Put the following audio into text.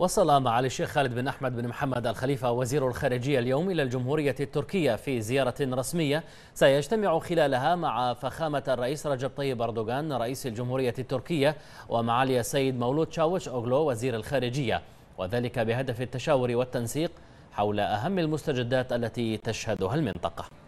وصل معالي الشيخ خالد بن أحمد بن محمد الخليفة وزير الخارجية اليوم إلى الجمهورية التركية في زيارة رسمية سيجتمع خلالها مع فخامة الرئيس رجب طيب أردوغان رئيس الجمهورية التركية ومعالي السيد مولود شاوش أوغلو وزير الخارجية وذلك بهدف التشاور والتنسيق حول أهم المستجدات التي تشهدها المنطقة